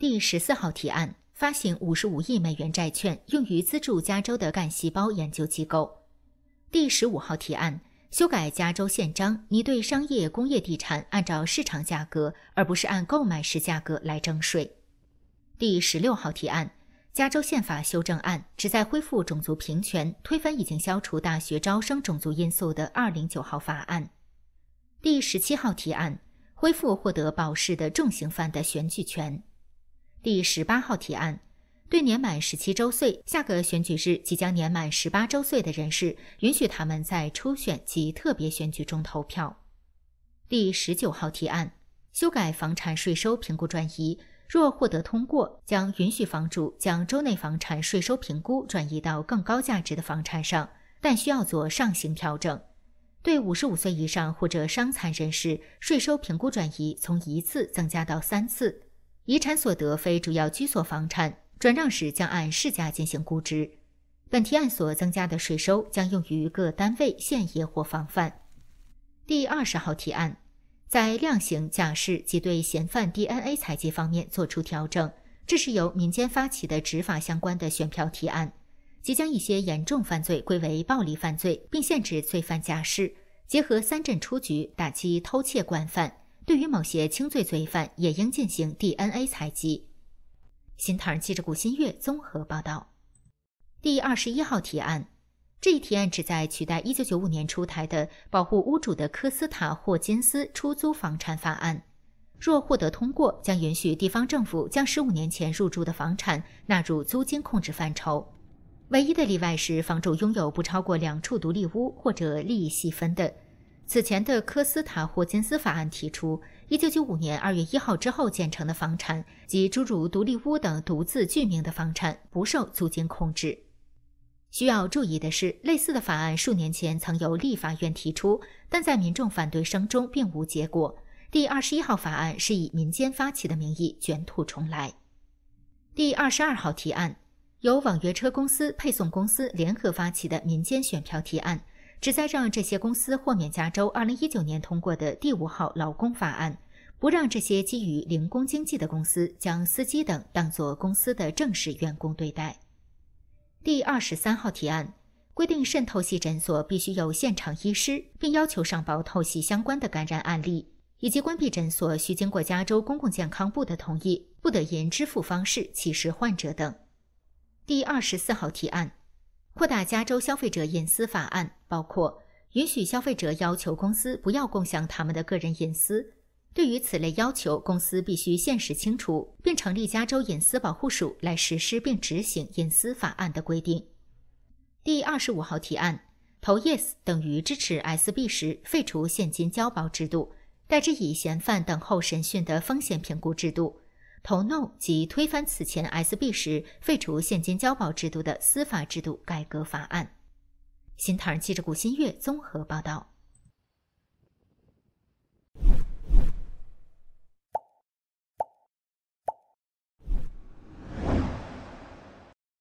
第十四号提案：发行五十五亿美元债券，用于资助加州的干细胞研究机构。第十五号提案：修改加州宪章，拟对商业工业地产按照市场价格，而不是按购买时价格来征税。第十六号提案：加州宪法修正案旨在恢复种族平权，推翻已经消除大学招生种族因素的二零九号法案。第十七号提案：恢复获得保释的重刑犯的选举权。第十八号提案，对年满十七周岁、下个选举日即将年满十八周岁的人士，允许他们在初选及特别选举中投票。第十九号提案修改房产税收评估转移，若获得通过，将允许房主将州内房产税收评估转移到更高价值的房产上，但需要做上行调整。对五十五岁以上或者伤残人士，税收评估转移从一次增加到三次。遗产所得、非主要居所房产转让时将按市价进行估值。本提案所增加的税收将用于各单位现役或防范。第二十号提案，在量刑假释及对嫌犯 DNA 采集方面作出调整。这是由民间发起的执法相关的选票提案，即将一些严重犯罪归为暴力犯罪，并限制罪犯假释。结合三镇出局，打击偷窃惯犯。对于某些轻罪罪犯，也应进行 DNA 采集。新唐记者顾新月综合报道。第二十一号提案，这一提案旨在取代1995年出台的保护屋主的科斯塔霍金斯出租房产法案。若获得通过，将允许地方政府将15年前入住的房产纳入租金控制范畴。唯一的例外是房主拥有不超过两处独立屋或者利益细分的。此前的科斯塔霍金斯法案提出，一九九五年二月一号之后建成的房产及诸如独立屋等独自居民的房产不受租金控制。需要注意的是，类似的法案数年前曾由立法院提出，但在民众反对声中并无结果。第二十一号法案是以民间发起的名义卷土重来。第二十二号提案由网约车公司、配送公司联合发起的民间选票提案。旨在让这些公司豁免加州2019年通过的第五号劳工法案，不让这些基于零工经济的公司将司机等当作公司的正式员工对待。第二十三号提案规定，肾透析诊所必须有现场医师，并要求上报透析相关的感染案例，以及关闭诊所需经过加州公共健康部的同意，不得因支付方式歧视患者等。第二十四号提案。扩大加州消费者隐私法案包括允许消费者要求公司不要共享他们的个人隐私。对于此类要求，公司必须限时清除，并成立加州隐私保护署来实施并执行隐私法案的规定。第二十五号提案投 yes 等于支持 SB 十废除现金交保制度，代之以嫌犯等候审讯的风险评估制度。投弄及推翻此前 S.B. 时废除现金交保制度的司法制度改革法案。新唐记者顾新月综合报道。